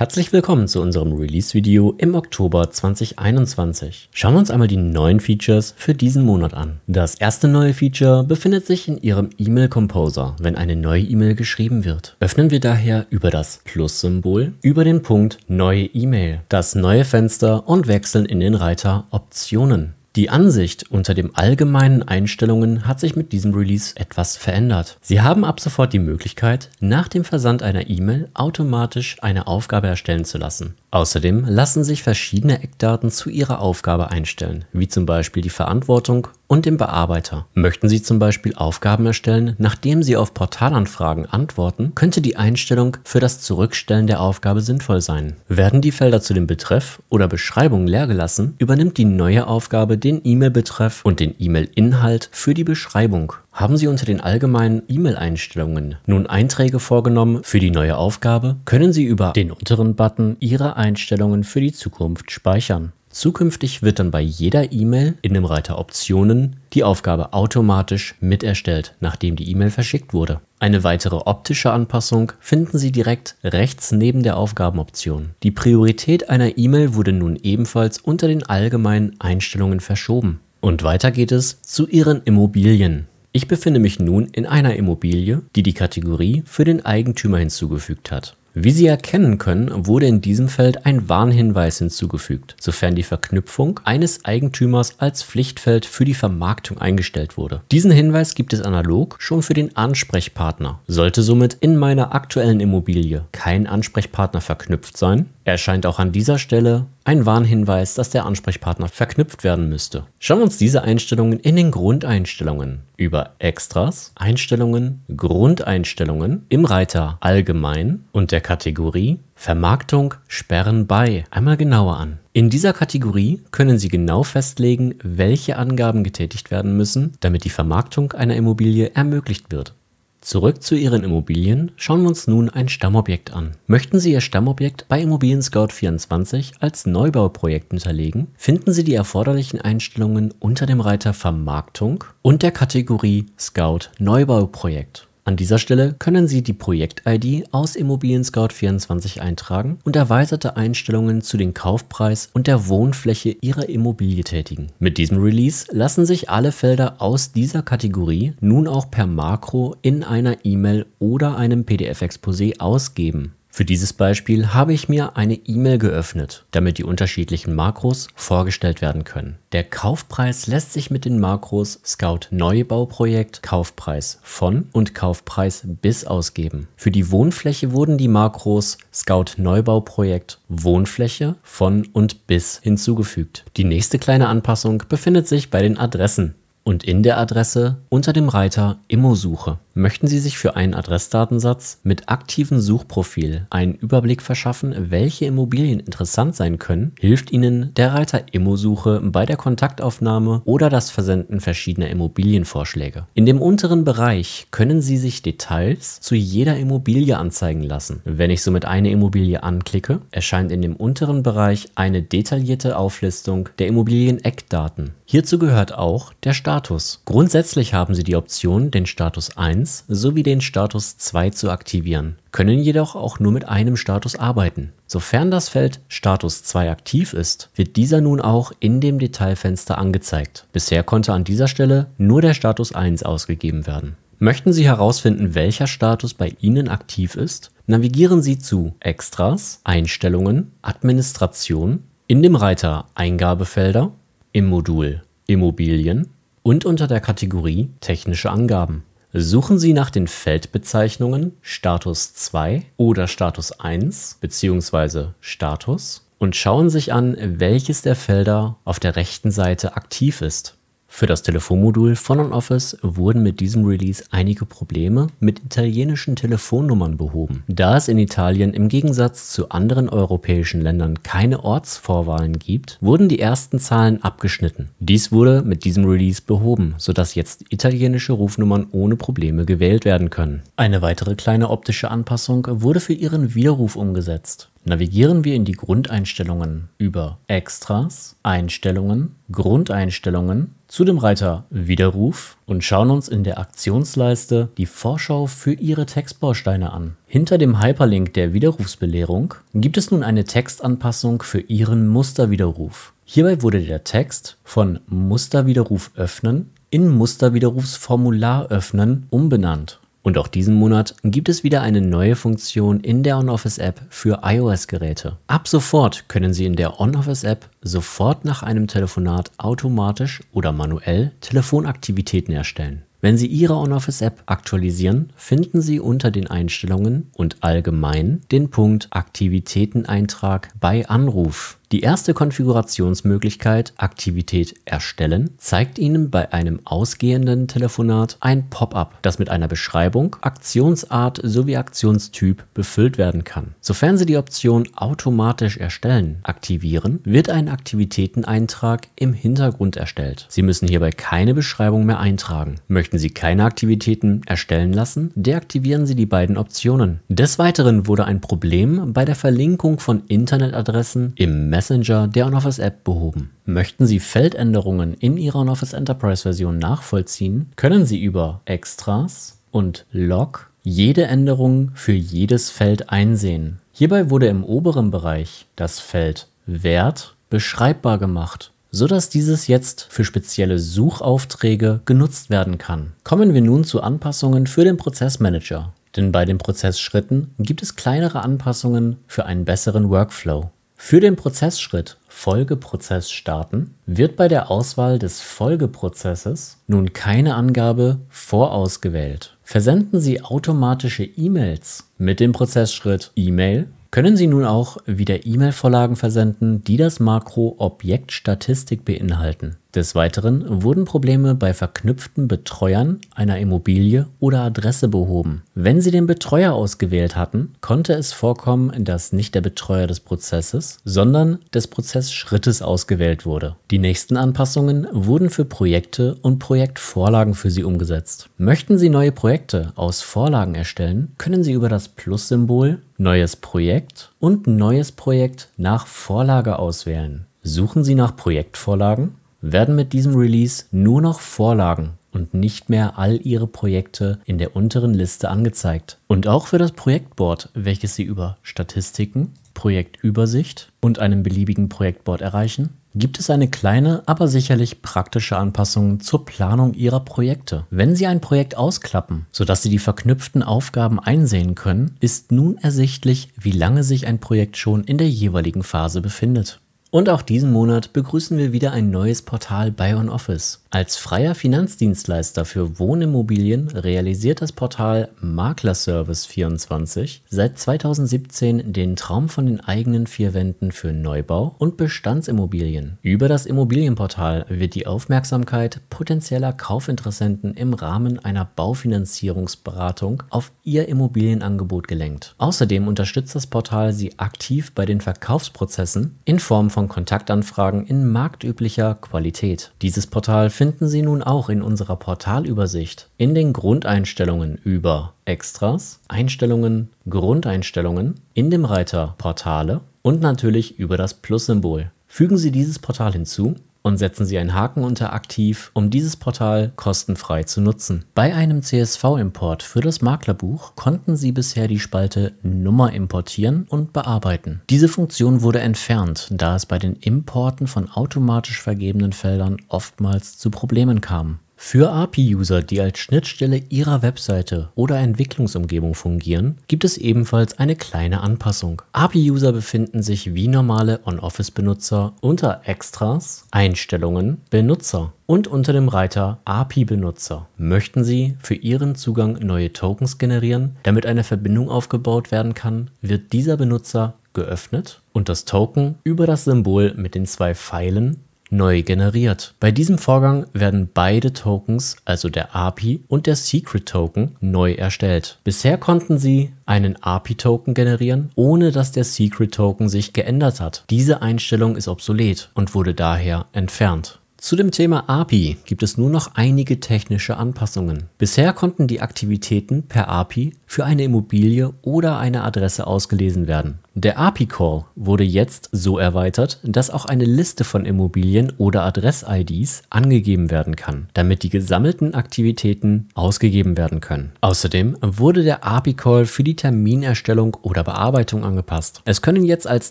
Herzlich willkommen zu unserem Release-Video im Oktober 2021. Schauen wir uns einmal die neuen Features für diesen Monat an. Das erste neue Feature befindet sich in Ihrem E-Mail Composer, wenn eine neue E-Mail geschrieben wird. Öffnen wir daher über das Plus-Symbol, über den Punkt Neue E-Mail, das neue Fenster und wechseln in den Reiter Optionen. Die Ansicht unter den allgemeinen Einstellungen hat sich mit diesem Release etwas verändert. Sie haben ab sofort die Möglichkeit, nach dem Versand einer E-Mail automatisch eine Aufgabe erstellen zu lassen. Außerdem lassen sich verschiedene Eckdaten zu Ihrer Aufgabe einstellen, wie zum Beispiel die Verantwortung und den Bearbeiter. Möchten Sie zum Beispiel Aufgaben erstellen, nachdem Sie auf Portalanfragen antworten, könnte die Einstellung für das Zurückstellen der Aufgabe sinnvoll sein. Werden die Felder zu dem Betreff oder Beschreibung leergelassen, übernimmt die neue Aufgabe den E-Mail-Betreff und den E-Mail-Inhalt für die Beschreibung. Haben Sie unter den allgemeinen E-Mail-Einstellungen nun Einträge vorgenommen für die neue Aufgabe, können Sie über den unteren Button Ihre Einstellungen für die Zukunft speichern. Zukünftig wird dann bei jeder E-Mail in dem Reiter Optionen die Aufgabe automatisch mit erstellt, nachdem die E-Mail verschickt wurde. Eine weitere optische Anpassung finden Sie direkt rechts neben der Aufgabenoption. Die Priorität einer E-Mail wurde nun ebenfalls unter den allgemeinen Einstellungen verschoben. Und weiter geht es zu Ihren Immobilien. Ich befinde mich nun in einer Immobilie, die die Kategorie für den Eigentümer hinzugefügt hat. Wie Sie erkennen können, wurde in diesem Feld ein Warnhinweis hinzugefügt, sofern die Verknüpfung eines Eigentümers als Pflichtfeld für die Vermarktung eingestellt wurde. Diesen Hinweis gibt es analog schon für den Ansprechpartner. Sollte somit in meiner aktuellen Immobilie kein Ansprechpartner verknüpft sein, erscheint auch an dieser Stelle ein Warnhinweis, dass der Ansprechpartner verknüpft werden müsste. Schauen wir uns diese Einstellungen in den Grundeinstellungen über Extras, Einstellungen, Grundeinstellungen im Reiter Allgemein und der Kategorie Vermarktung Sperren bei einmal genauer an. In dieser Kategorie können Sie genau festlegen, welche Angaben getätigt werden müssen, damit die Vermarktung einer Immobilie ermöglicht wird. Zurück zu Ihren Immobilien schauen wir uns nun ein Stammobjekt an. Möchten Sie Ihr Stammobjekt bei Immobilien Scout 24 als Neubauprojekt hinterlegen, finden Sie die erforderlichen Einstellungen unter dem Reiter Vermarktung und der Kategorie Scout Neubauprojekt. An dieser Stelle können Sie die Projekt-ID aus Immobilien Scout 24 eintragen und erweiterte Einstellungen zu den Kaufpreis und der Wohnfläche Ihrer Immobilie tätigen. Mit diesem Release lassen sich alle Felder aus dieser Kategorie nun auch per Makro in einer E-Mail oder einem PDF-Exposé ausgeben. Für dieses Beispiel habe ich mir eine E-Mail geöffnet, damit die unterschiedlichen Makros vorgestellt werden können. Der Kaufpreis lässt sich mit den Makros Scout Neubauprojekt, Kaufpreis von und Kaufpreis bis ausgeben. Für die Wohnfläche wurden die Makros Scout Neubauprojekt, Wohnfläche von und bis hinzugefügt. Die nächste kleine Anpassung befindet sich bei den Adressen und in der Adresse unter dem Reiter Immo-Suche. Möchten Sie sich für einen Adressdatensatz mit aktivem Suchprofil einen Überblick verschaffen, welche Immobilien interessant sein können, hilft Ihnen der Reiter Immo-Suche bei der Kontaktaufnahme oder das Versenden verschiedener Immobilienvorschläge. In dem unteren Bereich können Sie sich Details zu jeder Immobilie anzeigen lassen. Wenn ich somit eine Immobilie anklicke, erscheint in dem unteren Bereich eine detaillierte Auflistung der Immobilien-Eckdaten. Hierzu gehört auch der Start Status. Grundsätzlich haben Sie die Option, den Status 1 sowie den Status 2 zu aktivieren, können jedoch auch nur mit einem Status arbeiten. Sofern das Feld Status 2 aktiv ist, wird dieser nun auch in dem Detailfenster angezeigt. Bisher konnte an dieser Stelle nur der Status 1 ausgegeben werden. Möchten Sie herausfinden, welcher Status bei Ihnen aktiv ist? Navigieren Sie zu Extras, Einstellungen, Administration, in dem Reiter Eingabefelder, im Modul Immobilien und unter der Kategorie Technische Angaben. Suchen Sie nach den Feldbezeichnungen Status 2 oder Status 1 bzw. Status und schauen sich an, welches der Felder auf der rechten Seite aktiv ist. Für das Telefonmodul von Office wurden mit diesem Release einige Probleme mit italienischen Telefonnummern behoben. Da es in Italien im Gegensatz zu anderen europäischen Ländern keine Ortsvorwahlen gibt, wurden die ersten Zahlen abgeschnitten. Dies wurde mit diesem Release behoben, sodass jetzt italienische Rufnummern ohne Probleme gewählt werden können. Eine weitere kleine optische Anpassung wurde für ihren Widerruf umgesetzt. Navigieren wir in die Grundeinstellungen über Extras, Einstellungen, Grundeinstellungen zu dem Reiter Widerruf und schauen uns in der Aktionsleiste die Vorschau für Ihre Textbausteine an. Hinter dem Hyperlink der Widerrufsbelehrung gibt es nun eine Textanpassung für Ihren Musterwiderruf. Hierbei wurde der Text von Musterwiderruf öffnen in Musterwiderrufsformular öffnen umbenannt. Und auch diesen Monat gibt es wieder eine neue Funktion in der OnOffice-App für iOS-Geräte. Ab sofort können Sie in der OnOffice-App sofort nach einem Telefonat automatisch oder manuell Telefonaktivitäten erstellen. Wenn Sie Ihre OnOffice-App aktualisieren, finden Sie unter den Einstellungen und allgemein den Punkt Aktivitäteneintrag bei Anruf. Die erste Konfigurationsmöglichkeit Aktivität erstellen zeigt Ihnen bei einem ausgehenden Telefonat ein Pop-up, das mit einer Beschreibung, Aktionsart sowie Aktionstyp befüllt werden kann. Sofern Sie die Option automatisch erstellen aktivieren, wird ein Aktivitäteneintrag im Hintergrund erstellt. Sie müssen hierbei keine Beschreibung mehr eintragen. Möchten Sie keine Aktivitäten erstellen lassen, deaktivieren Sie die beiden Optionen. Des Weiteren wurde ein Problem bei der Verlinkung von Internetadressen im Messenger Messenger der OnOffice App behoben. Möchten Sie Feldänderungen in Ihrer OnOffice Enterprise Version nachvollziehen, können Sie über Extras und Log jede Änderung für jedes Feld einsehen. Hierbei wurde im oberen Bereich das Feld Wert beschreibbar gemacht so dass dieses jetzt für spezielle Suchaufträge genutzt werden kann. Kommen wir nun zu Anpassungen für den Prozessmanager. Denn bei den Prozessschritten gibt es kleinere Anpassungen für einen besseren Workflow. Für den Prozessschritt Folgeprozess starten wird bei der Auswahl des Folgeprozesses nun keine Angabe vorausgewählt. Versenden Sie automatische E-Mails mit dem Prozessschritt E-Mail können Sie nun auch wieder E-Mail-Vorlagen versenden, die das Makro Objekt Statistik beinhalten. Des Weiteren wurden Probleme bei verknüpften Betreuern einer Immobilie oder Adresse behoben. Wenn Sie den Betreuer ausgewählt hatten, konnte es vorkommen, dass nicht der Betreuer des Prozesses, sondern des Prozessschrittes ausgewählt wurde. Die nächsten Anpassungen wurden für Projekte und Projektvorlagen für Sie umgesetzt. Möchten Sie neue Projekte aus Vorlagen erstellen, können Sie über das Plus-Symbol Neues Projekt und Neues Projekt nach Vorlage auswählen. Suchen Sie nach Projektvorlagen, werden mit diesem Release nur noch Vorlagen und nicht mehr all ihre Projekte in der unteren Liste angezeigt. Und auch für das Projektboard, welches Sie über Statistiken, Projektübersicht und einem beliebigen Projektboard erreichen, gibt es eine kleine, aber sicherlich praktische Anpassung zur Planung Ihrer Projekte. Wenn Sie ein Projekt ausklappen, sodass Sie die verknüpften Aufgaben einsehen können, ist nun ersichtlich, wie lange sich ein Projekt schon in der jeweiligen Phase befindet. Und auch diesen Monat begrüßen wir wieder ein neues Portal Bayern Office. Als freier Finanzdienstleister für Wohnimmobilien realisiert das Portal Makler Service 24 seit 2017 den Traum von den eigenen vier Wänden für Neubau und Bestandsimmobilien. Über das Immobilienportal wird die Aufmerksamkeit potenzieller Kaufinteressenten im Rahmen einer Baufinanzierungsberatung auf ihr Immobilienangebot gelenkt. Außerdem unterstützt das Portal sie aktiv bei den Verkaufsprozessen in Form von von Kontaktanfragen in marktüblicher Qualität. Dieses Portal finden Sie nun auch in unserer Portalübersicht in den Grundeinstellungen über Extras, Einstellungen, Grundeinstellungen, in dem Reiter Portale und natürlich über das Plus-Symbol. Fügen Sie dieses Portal hinzu und setzen Sie einen Haken unter Aktiv, um dieses Portal kostenfrei zu nutzen. Bei einem CSV-Import für das Maklerbuch konnten Sie bisher die Spalte Nummer importieren und bearbeiten. Diese Funktion wurde entfernt, da es bei den Importen von automatisch vergebenen Feldern oftmals zu Problemen kam. Für API-User, die als Schnittstelle ihrer Webseite oder Entwicklungsumgebung fungieren, gibt es ebenfalls eine kleine Anpassung. API-User befinden sich wie normale On-Office-Benutzer unter Extras, Einstellungen, Benutzer und unter dem Reiter API-Benutzer. Möchten Sie für Ihren Zugang neue Tokens generieren, damit eine Verbindung aufgebaut werden kann, wird dieser Benutzer geöffnet und das Token über das Symbol mit den zwei Pfeilen neu generiert. Bei diesem Vorgang werden beide Tokens, also der API und der Secret Token, neu erstellt. Bisher konnten sie einen API-Token generieren, ohne dass der Secret-Token sich geändert hat. Diese Einstellung ist obsolet und wurde daher entfernt. Zu dem Thema API gibt es nur noch einige technische Anpassungen. Bisher konnten die Aktivitäten per API für eine Immobilie oder eine Adresse ausgelesen werden. Der API-Call wurde jetzt so erweitert, dass auch eine Liste von Immobilien oder Adress-IDs angegeben werden kann, damit die gesammelten Aktivitäten ausgegeben werden können. Außerdem wurde der API-Call für die Terminerstellung oder Bearbeitung angepasst. Es können jetzt als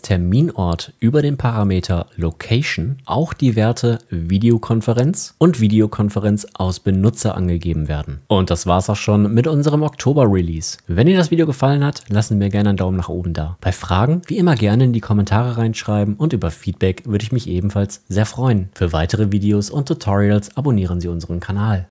Terminort über den Parameter Location auch die Werte Videokonferenz und Videokonferenz aus Benutzer angegeben werden. Und das war's auch schon mit unserem Oktober-Release. Wenn dir das Video gefallen hat, lassen mir gerne einen Daumen nach oben da. Bei Fragen wie immer gerne in die Kommentare reinschreiben und über Feedback würde ich mich ebenfalls sehr freuen. Für weitere Videos und Tutorials abonnieren Sie unseren Kanal.